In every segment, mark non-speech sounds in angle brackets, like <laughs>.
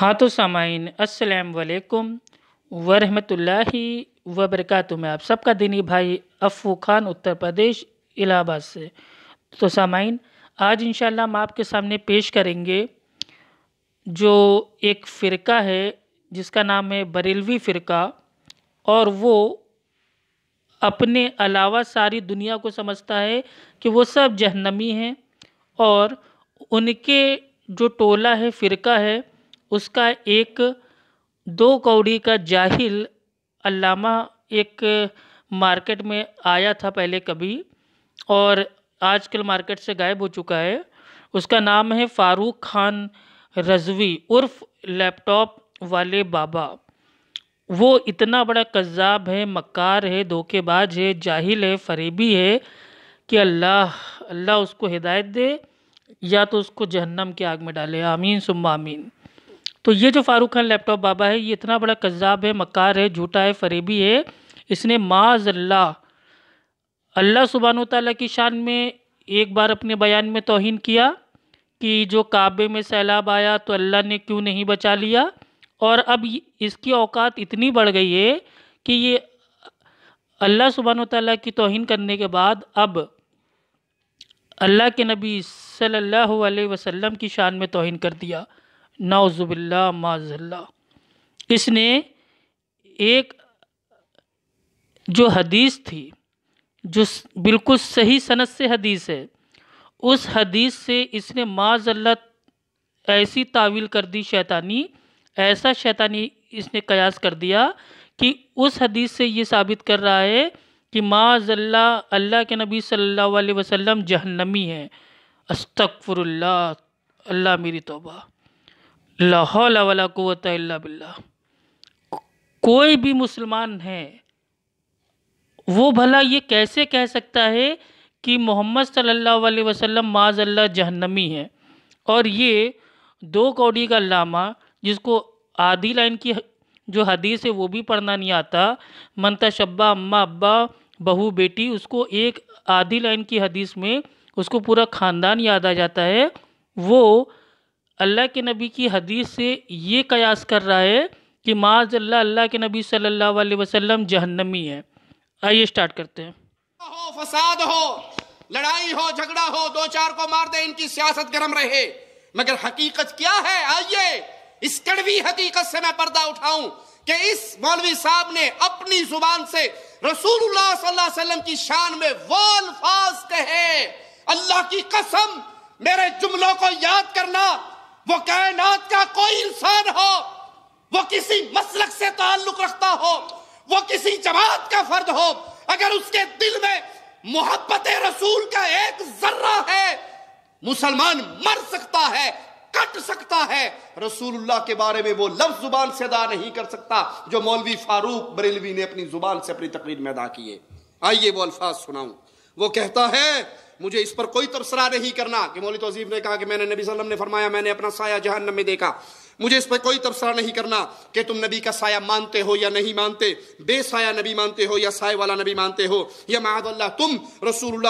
हाँ तो सामाइन अस्सलाम वालेकुम वरहमतुल्लाहि वबरकत मैं आप सबका दिनी भाई अफू खान उत्तर प्रदेश इलाहाबाद से तो सामाइन आज इंशाल्लाह हम आपके सामने पेश करेंगे जो एक फ़िरका है जिसका नाम है बरेलवी फ़िरका और वो अपने अलावा सारी दुनिया को समझता है कि वो सब जहनमी हैं और उनके जो टोला है फ़िरका है उसका एक दो कौड़ी का जाहिल अल्लामा एक मार्केट में आया था पहले कभी और आजकल मार्केट से गायब हो चुका है उसका नाम है फ़ारूक खान रजवी उर्फ लैपटॉप वाले बाबा वो इतना बड़ा कज़ाब है मक्कार है धोखेबाज है जाहिल है फरेबी है कि अल्लाह अल्लाह उसको हिदायत दे या तो उसको जहन्नम की आग में डाले आमीन सुम आमीन तो ये जो फारूक खान लैपटॉप बाबा है ये इतना बड़ा कज़ाब है मकार है झूठा है फरेबी है इसने माज अल्लाह अल्लाह सुबहान तला की शान में एक बार अपने बयान में तोहन किया कि जो काबे में सैलाब आया तो अल्लाह ने क्यों नहीं बचा लिया और अब इसकी औकात इतनी बढ़ गई है कि ये अल्लाह सुबहान तला की तोहन करने के बाद अब अल्लाह के नबी सल्लल्लाहु अलैहि वसल्लम की शान में तोहन कर दिया नाउज़ुबिल्ला माजल्ला इसने एक जो हदीस थी जो बिल्कुल सही सनत से हदीस है उस हदीस से इसने माजल्ला ऐसी तावील कर दी शैतानी ऐसा शैतानी इसने कयास कर दिया कि उस हदीस से ये साबित कर रहा है कि माजल्ला अल्लाह के नबी सल्लल्लाहु अलैहि वसल्लम जहन्नमी हैं अस्तगफुरुल्लाह अल्लाह मेरी तौबा लाहौल कुत बिल्ला कोई भी मुसलमान है वो भला ये कैसे कह सकता है कि मोहम्मद सल्लल्लाहु अलैहि वसल्लम माजल्ला जहन्नमी है और ये दो कौड़ी का लामा जिसको आधी लाइन की जो हदीस है वो भी पढ़ना नहीं आता शब्बा अम्मा अब्बा बहू बेटी उसको एक आधी लाइन की हदीस में उसको पूरा ख़ानदान याद आ जाता है वो अल्लाह के नबी की हदीस से ये कयास कर रहा है कि माज अल्लाह अल्लाह के नबी सल्लल्लाहु अलैहि वसल्लम जहन्नमी है आइए स्टार्ट करते हैं हो फसाद हो लड़ाई हो झगड़ा हो दो चार को मार दे इनकी सियासत गर्म रहे मगर हकीकत क्या है आइए इस कड़वी हकीकत से मैं पर्दा उठाऊं कि इस मौलवी साहब ने अपनी जुबान से रसूलुल्लाह सल्लल्लाहु अलैहि वसल्लम की शान में वो अल्फाज कहे अल्लाह की कसम मेरे जुमलों को याद करना वो कायनात का कोई इंसान हो वो किसी मसलक से ताल्लुक रखता हो वो किसी जमात का फर्द हो अगर उसके दिल में मोहब्बत रसूल का एक जर्रा है मुसलमान मर सकता है कट सकता है रसूलुल्लाह के बारे में वो लफ्ज जुबान से अदा नहीं कर सकता जो मौलवी फारूक बरेलवी ने अपनी जुबान से अपनी तकरीर में अदा किए आइए वो अल्फाज सुनाऊं वो कहता है मुझे इस पर कोई तबसरा नहीं करना कि मौली तोजीब ने कहा कि मैंने नबी सल्लम ने फरमाया मैंने अपना साया जहन्नम में देखा मुझे इस पर कोई तबसरा नहीं करना कि तुम नबी का साया मानते हो या नहीं मानते बेसाया नबी मानते हो या साय वाला नबी मानते हो या महादल्ला तुम रसूल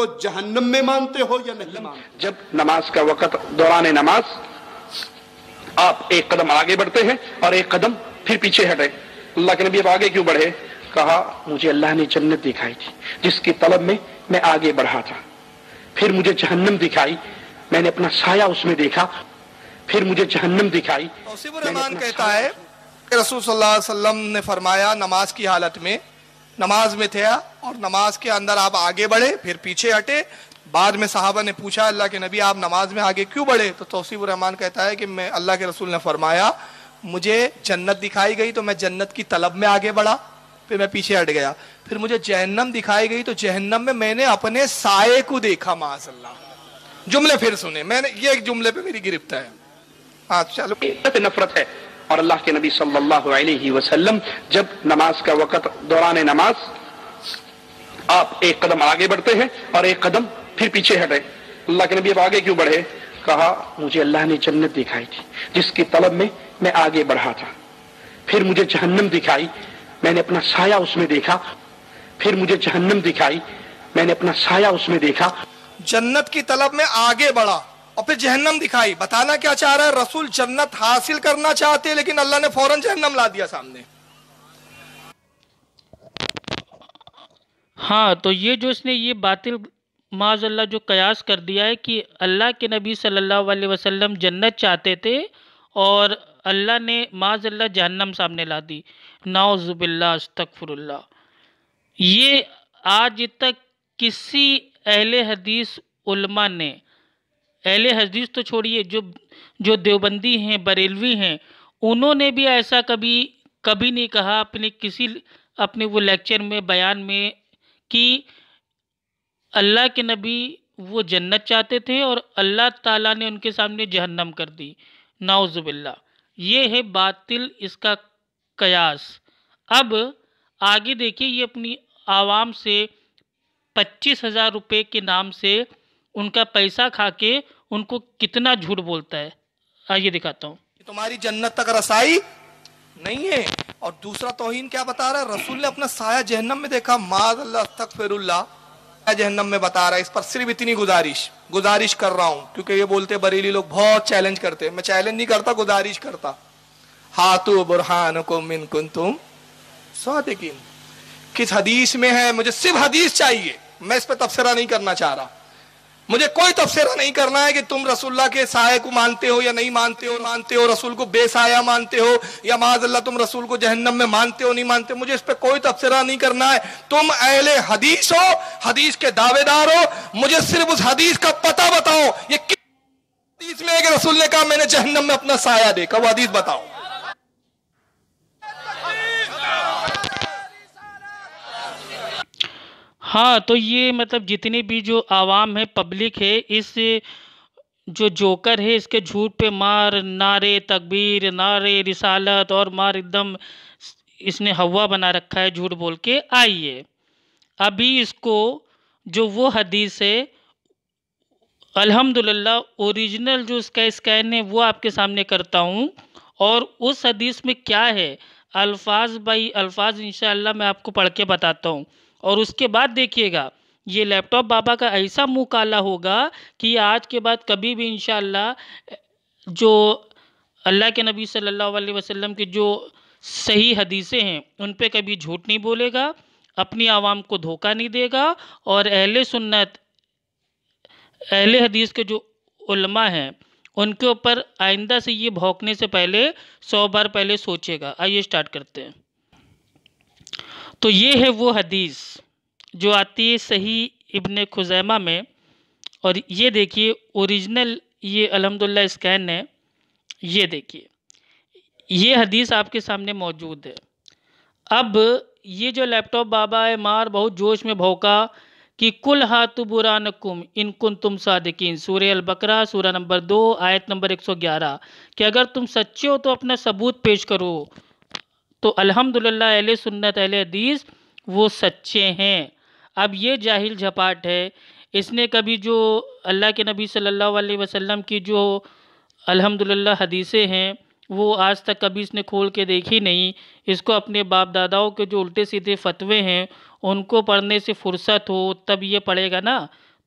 को जहन्नम में मानते हो या नहीं मानते जब नमाज का वक़्त दौरान नमाज आप एक कदम आगे बढ़ते हैं और एक कदम फिर पीछे हटे अल्लाह के नबी अब आगे क्यों बढ़े कहा मुझे अल्लाह ने जन्नत दिखाई थी जिसकी तलब में मैं आगे बढ़ा था फिर मुझे जहन्नम दिखाई मैंने अपना साया उसमें देखा फिर मुझे जहन्नम दिखाई रहमान कहता है कि रसूल सल्लल्लाहु अलैहि वसल्लम ने फरमाया नमाज की हालत में नमाज में थे और नमाज के अंदर आप आगे बढ़े फिर पीछे हटे बाद में साहबा ने पूछा अल्लाह के नबी आप नमाज में आगे क्यों बढ़े तो तोसीब रहमान कहता है कि मैं अल्लाह के रसूल ने फरमाया मुझे जन्नत दिखाई गई तो मैं जन्नत की तलब में आगे बढ़ा फिर मैं पीछे हट गया फिर मुझे जहन्नम दिखाई गई तो जहन्नम में मैंने अपने साय को देखा माजल्ला जुमले फिर सुने मैंने ये एक जुमले पे मेरी गिरफ्त है हाँ चलो नफरत है और अल्लाह के नबी सल्लल्लाहु अलैहि वसल्लम जब नमाज का वक़्त दौरान नमाज आप एक कदम आगे बढ़ते हैं और एक कदम फिर पीछे हटे अल्लाह के नबी अब आगे क्यों बढ़े कहा मुझे अल्लाह ने जन्नत दिखाई थी जिसकी तलब में मैं आगे बढ़ा था फिर मुझे जहन्नम दिखाई मैंने अपना साया उसमें देखा फिर मुझे जहन्नम दिखाई मैंने अपना साया उसमें देखा जन्नत की तलब में आगे बढ़ा और फिर जहन्नम दिखाई बताना क्या चाह रहा है रसूल जन्नत हासिल करना चाहते हैं लेकिन अल्लाह ने फौरन जहन्नम ला दिया सामने हाँ तो ये जो इसने ये बातिल माज अल्लाह जो कयास कर दिया है कि अल्लाह के नबी सल्लल्लाहु अलैहि वसल्लम जन्नत चाहते थे और अल्लाह ने माजल्ला जहन्नम सामने ला दी नाउज़ुबिल्ला अस्तगफुरुल्ला ये आज तक किसी अहल हदीस उलमा ने अहले हदीस तो छोड़िए जो जो देवबंदी हैं बरेलवी हैं उन्होंने भी ऐसा कभी कभी नहीं कहा अपने किसी अपने वो लेक्चर में बयान में कि अल्लाह के नबी वो जन्नत चाहते थे और अल्लाह ताला ने उनके सामने जहन्नम कर दी नाउज़बिल्ला ये है बातिल इसका कयास अब आगे देखिए ये अपनी आवाम से पच्चीस हज़ार रुपये के नाम से उनका पैसा खा के उनको कितना झूठ बोलता है आइए दिखाता हूँ तुम्हारी जन्नत तक रसाई नहीं है और दूसरा तोहिन क्या बता रहा है रसूल ने अपना साया जहन्नम में देखा माद अल्लाह तक फिर जहन्नम में बता रहा है इस पर सिर्फ इतनी गुजारिश गुजारिश कर रहा हूं क्योंकि ये बोलते बरेली लोग बहुत चैलेंज करते मैं चैलेंज नहीं करता गुजारिश करता हाथो बुरहान को मिन कुन तुम सौदिकीन किस हदीस में है मुझे सिर्फ हदीस चाहिए मैं इस पर तबसरा नहीं करना चाह रहा मुझे कोई तबसरा नहीं करना है कि तुम रसुल्ला के साय को मानते हो या नहीं मानते हो मानते हो रसूल को बेसाया मानते हो या माजल्ला तुम रसूल को जहन्नम में मानते हो नहीं मानते हो मुझे इस पर कोई तबसरा नहीं करना है तुम अहले हदीस हो हदीस के दावेदार हो मुझे सिर्फ उस हदीस का पता बताओ ये किस हदीस में एक रसूल ने कहा मैंने जहन्नम में अपना साया देखा वो हदीस बताओ हाँ तो ये मतलब जितने भी जो आवाम है पब्लिक है इस जो जोकर है इसके झूठ पे मार नारे तकबीर नारे रिसालत और मार एकदम इसने हवा बना रखा है झूठ बोल के आइए अभी इसको जो वो हदीस है अल्हम्दुलिल्लाह ओरिजिनल जो इसका स्कैन है वो आपके सामने करता हूँ और उस हदीस में क्या है अल्फाज बाई अल्फाज इन मैं आपको पढ़ के बताता हूँ और उसके बाद देखिएगा ये लैपटॉप बाबा का ऐसा मुँह काला होगा कि आज के बाद कभी भी इन जो अल्लाह के नबी सल्लल्लाहु अलैहि वसल्लम के जो सही हदीसें हैं उन पे कभी झूठ नहीं बोलेगा अपनी आवाम को धोखा नहीं देगा और अहले सुन्नत अहले हदीस के जो उलमा हैं उनके ऊपर आइंदा से ये भौंकने से पहले सौ बार पहले सोचेगा आइए स्टार्ट करते हैं तो ये है वो हदीस जो आती है सही इबन खुजैमा में और ये देखिए ओरिजिनल ये अलहमदिल्ला स्कैन है ये देखिए ये हदीस आपके सामने मौजूद है अब ये जो लैपटॉप बाबा है मार बहुत जोश में भौका कि कुल हाथ बुरा इन इनकुन तुम सादिकीन सूर्य अलबकरा सूर्य नंबर दो आयत नंबर एक सौ ग्यारह कि अगर तुम सच्चे हो तो अपना सबूत पेश करो तो अल्हम्दुलिल्लाह अहले सुन्नत अहले हदीस वो सच्चे हैं अब ये जाहिल झपाट है इसने कभी जो अल्लाह के नबी सल्लल्लाहु अलैहि वसल्लम की जो अल्हम्दुलिल्लाह हदीसें हैं वो आज तक कभी इसने खोल के देखी नहीं इसको अपने बाप दादाओं के जो उल्टे सीधे फतवे हैं उनको पढ़ने से फुर्सत हो तब ये पढ़ेगा ना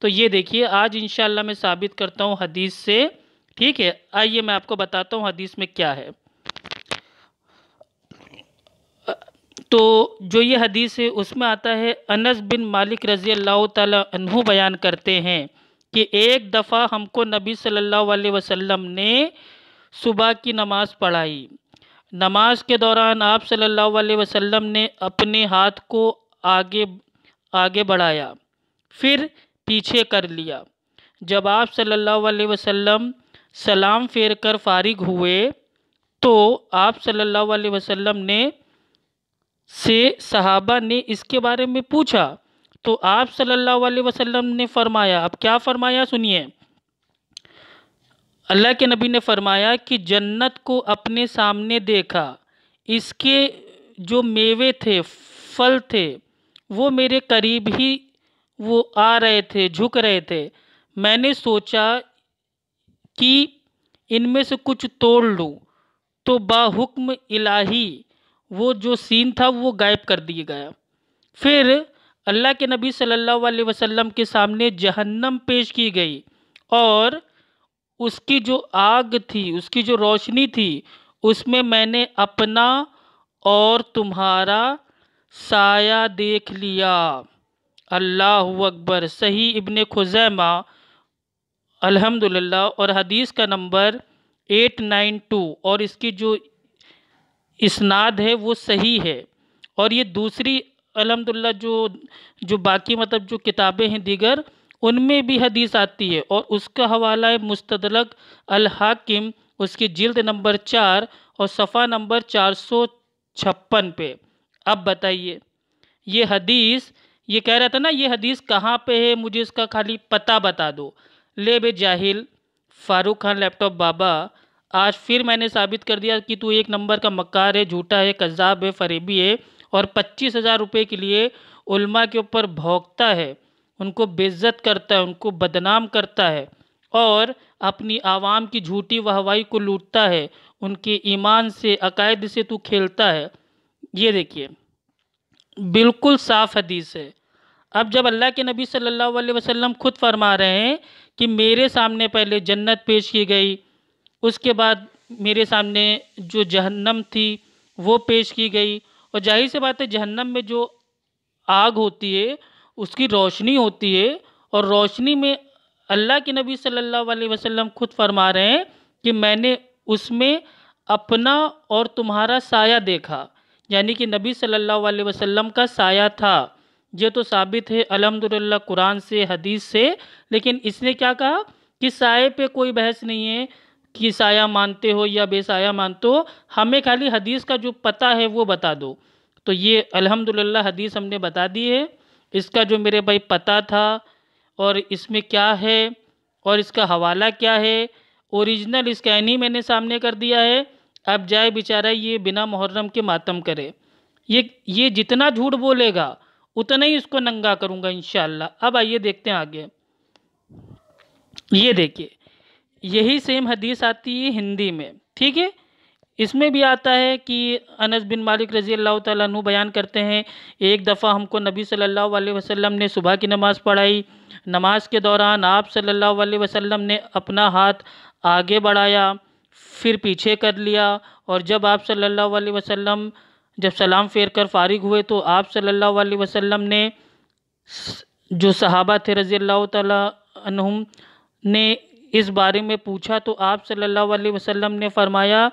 तो ये देखिए आज इन मैं साबित करता हूँ हदीस से ठीक है आइए मैं आपको बताता हूँ हदीस में क्या है तो जो ये हदीस है उसमें आता है अनस बिन मालिक रज़ी अल्लाह बयान करते हैं कि एक दफ़ा हमको नबी सल्लल्लाहु अलैहि वसल्लम ने सुबह की नमाज़ पढ़ाई नमाज के दौरान आप सल्लल्लाहु अलैहि वसल्लम ने अपने हाथ को आगे आगे बढ़ाया फिर पीछे कर लिया जब आप सल्लल्लाहु अलैहि वसल्लम सलाम फेर कर फारिग हुए तो आप सल्लल्लाहु अलैहि वसल्लम ने से सहाबा ने इसके बारे में पूछा तो आप सल्लल्लाहु अलैहि वसल्लम ने फरमाया अब क्या फरमाया सुनिए अल्लाह के नबी ने फरमाया कि जन्नत को अपने सामने देखा इसके जो मेवे थे फल थे वो मेरे करीब ही वो आ रहे थे झुक रहे थे मैंने सोचा कि इनमें से कुछ तोड़ लूँ तो बाहुक्म इलाही वो जो सीन था वो गायब कर दिया गया फिर अल्लाह के नबी सल्लल्लाहु अलैहि वसल्लम के सामने जहन्नम पेश की गई और उसकी जो आग थी उसकी जो रोशनी थी उसमें मैंने अपना और तुम्हारा साया देख लिया अल्लाह अकबर सही इब्ने खुजैमा अल्हम्दुलिल्लाह और हदीस का नंबर एट नाइन टू और इसकी जो इसनाद है वो सही है और ये दूसरी अलहमदिल्ला जो जो बाकी मतलब जो किताबें हैं दीगर उनमें भी हदीस आती है और उसका हवाला है मुस्तदलक अलहाकिम उसकी जिल्द नंबर चार और सफ़ा नंबर चार सौ छप्पन पे अब बताइए ये हदीस ये कह रहा था ना ये हदीस कहाँ पे है मुझे इसका खाली पता बता दो ले बे जाहिल फ़ारूक खान लैपटॉप बाबा आज फिर मैंने साबित कर दिया कि तू एक नंबर का मक्कार है झूठा है कज़ाब है फरेबी है और पच्चीस हज़ार रुपये के लिए उल्मा के ऊपर भोंकता है उनको बेइज्जत करता है उनको बदनाम करता है और अपनी आवाम की झूठी वाहवाही को लूटता है उनके ईमान से अकायद से तू खेलता है ये देखिए बिल्कुल साफ हदीस है अब जब अल्लाह के नबी सल्लल्लाहु अलैहि वसल्लम खुद फरमा रहे हैं कि मेरे सामने पहले जन्नत पेश की गई उसके बाद मेरे सामने जो जहन्नम थी वो पेश की गई और जाहिर सी बात है जहन्नम में जो आग होती है उसकी रोशनी होती है और रोशनी में अल्लाह के नबी सल्लल्लाहु अलैहि वसल्लम खुद फरमा रहे हैं कि मैंने उसमें अपना और तुम्हारा साया देखा यानी कि नबी सल्लल्लाहु अलैहि वसल्लम का साया था ये तो साबित है अलहमदिल्ला कुरान से हदीस से लेकिन इसने क्या कहा कि साय पे कोई बहस नहीं है कि साया मानते हो या बेसाया मानते हो हमें खाली हदीस का जो पता है वो बता दो तो ये अल्हम्दुलिल्लाह हदीस हमने बता दी है इसका जो मेरे भाई पता था और इसमें क्या है और इसका हवाला क्या है ओरिजिनल इसका ही मैंने सामने कर दिया है अब जाए बेचारा ये बिना मुहर्रम के मातम करे ये ये जितना झूठ बोलेगा उतना ही इसको नंगा करूँगा इन अब आइए देखते हैं आगे ये देखिए यही सेम हदीस आती है हिंदी में ठीक है इसमें भी आता है कि अनस बिन मालिक रजी अल्लाह तु बयान करते हैं एक दफ़ा हमको नबी सल्लल्लाहु अलैहि वसल्लम ने सुबह की नमाज़ पढ़ाई नमाज के दौरान आप सल्लल्लाहु अलैहि वसल्लम ने अपना हाथ आगे बढ़ाया फिर पीछे कर लिया और जब आप सल्लल्लाहु अलैहि वसल्लम जब सलाम फेर कर फारिग हुए तो आप सल्ला वसम ने जो सहाबा थे रज़ी अल्लाह तुम ने इस बारे में पूछा तो आप सल्लल्लाहु अलैहि वसल्लम ने फरमाया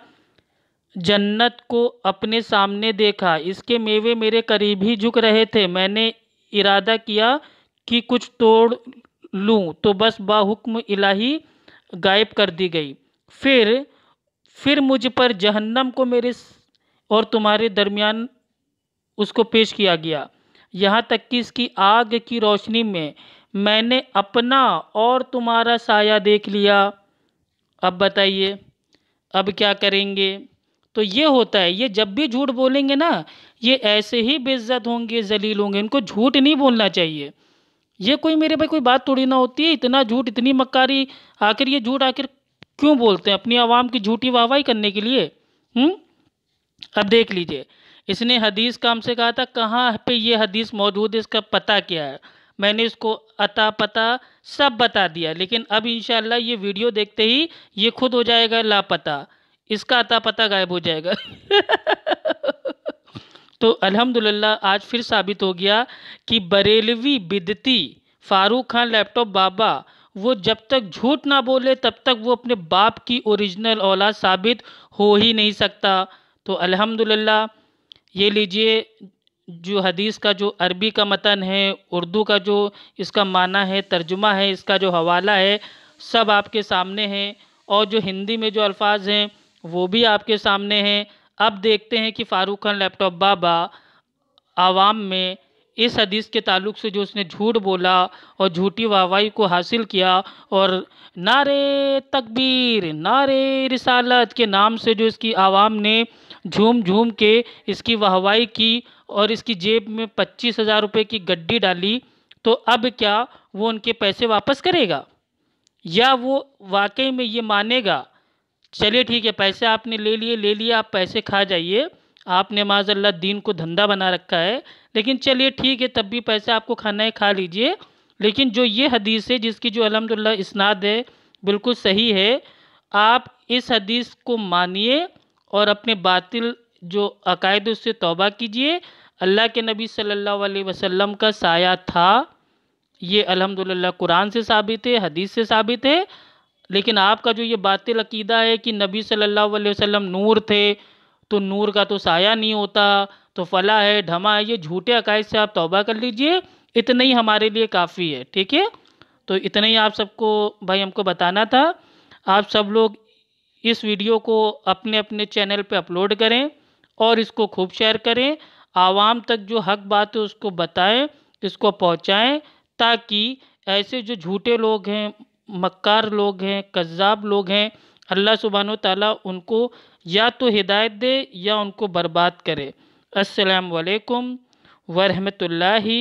जन्नत को अपने सामने देखा इसके मेवे मेरे करीब ही झुक रहे थे मैंने इरादा किया कि कुछ तोड़ लूँ तो बस बाहुक्म इलाही गायब कर दी गई फिर फिर मुझ पर जहन्नम को मेरे और तुम्हारे दरमियान उसको पेश किया गया यहाँ तक कि इसकी आग की रोशनी में मैंने अपना और तुम्हारा साया देख लिया अब बताइए अब क्या करेंगे तो ये होता है ये जब भी झूठ बोलेंगे ना ये ऐसे ही बेइज्जत होंगे जलील होंगे इनको झूठ नहीं बोलना चाहिए ये कोई मेरे भाई कोई बात थोड़ी ना होती है इतना झूठ इतनी मक्कारी आखिर ये झूठ आखिर क्यों बोलते हैं अपनी आवाम की झूठी वाहवाही करने के लिए हुँ? हम्म? अब देख लीजिए इसने हदीस काम से कहा था कहाँ पे ये हदीस मौजूद है इसका पता क्या है मैंने इसको अता पता सब बता दिया लेकिन अब इन ये वीडियो देखते ही ये खुद हो जाएगा लापता इसका अता पता गायब हो जाएगा <laughs> तो अल्हम्दुलिल्लाह आज फिर साबित हो गया कि बरेलवी बिदती फारूक खान लैपटॉप बाबा वो जब तक झूठ ना बोले तब तक वो अपने बाप की ओरिजिनल औलाद साबित हो ही नहीं सकता तो अल्हम्दुलिल्लाह ये लीजिए जो हदीस का जो अरबी का मतन है उर्दू का जो इसका माना है तर्जुमा है इसका जो हवाला है सब आपके सामने हैं और जो हिंदी में जो अल्फाज हैं वो भी आपके सामने हैं अब देखते हैं कि फ़ारूक खान लैपटॉप बाबा आवाम में इस हदीस के ताल्लुक से जो उसने झूठ बोला और झूठी वाहवाही को हासिल किया और नारे तकबीर नारे रिसालत के नाम से जो इसकी आवाम ने झूम झूम के इसकी वाहवाही की और इसकी जेब में पच्चीस हज़ार रुपये की गड्डी डाली तो अब क्या वो उनके पैसे वापस करेगा या वो वाकई में ये मानेगा चलिए ठीक है पैसे आपने ले लिए ले लिए आप पैसे खा जाइए आपने माजल्ला दीन को धंधा बना रखा है लेकिन चलिए ठीक है तब भी पैसे आपको खाना है खा लीजिए लेकिन जो ये हदीस है जिसकी जो अलहमदिल्ला इसनाद है बिल्कुल सही है आप इस हदीस को मानिए और अपने बातिल जो अकायद उससे तोबा कीजिए अल्लाह के नबी सल्लल्लाहु अलैहि वसल्लम का साया था ये अल्हम्दुलिल्लाह कुरान से साबित है हदीस से साबित है लेकिन आपका जो ये बातिल अकीदा है कि नबी सल्लल्लाहु अलैहि वसल्लम नूर थे तो नूर का तो साया नहीं होता तो फला है ढमा है ये झूठे अकायद से आप तौबा कर लीजिए इतना ही हमारे लिए काफ़ी है ठीक है तो इतना ही आप सबको भाई हमको बताना था आप सब लोग इस वीडियो को अपने अपने चैनल पर अपलोड करें और इसको खूब शेयर करें आवाम तक जो हक बात है उसको बताएं इसको पहुंचाएं ताकि ऐसे जो झूठे लोग हैं मक्कार लोग हैं कज़ाब लोग हैं अल्लाह सुबहान ताला उनको या तो हिदायत दे या उनको बर्बाद करे असलकम वालेकुम वरहमतुल्लाहि